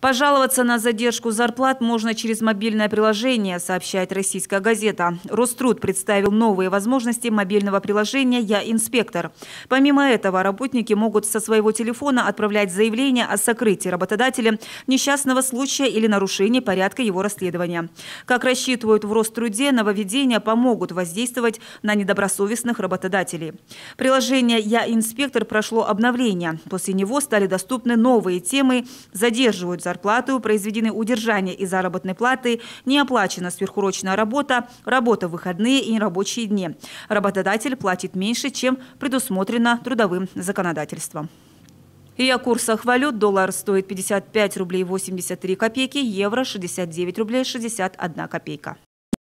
Пожаловаться на задержку зарплат можно через мобильное приложение, сообщает российская газета. Роструд представил новые возможности мобильного приложения «Я инспектор». Помимо этого, работники могут со своего телефона отправлять заявление о сокрытии работодателя несчастного случая или нарушении порядка его расследования. Как рассчитывают в Роструде, нововведения помогут воздействовать на недобросовестных работодателей. Приложение «Я инспектор» прошло обновление. После него стали доступны новые темы, задерживают зарплату, произведены удержание и заработной платы, не оплачена сверхурочная работа, работа в выходные и нерабочие дни. Работодатель платит меньше, чем предусмотрено трудовым законодательством. И о курсах валют. Доллар стоит 55 рублей 83 копейки, евро 69 рублей 61 копейка.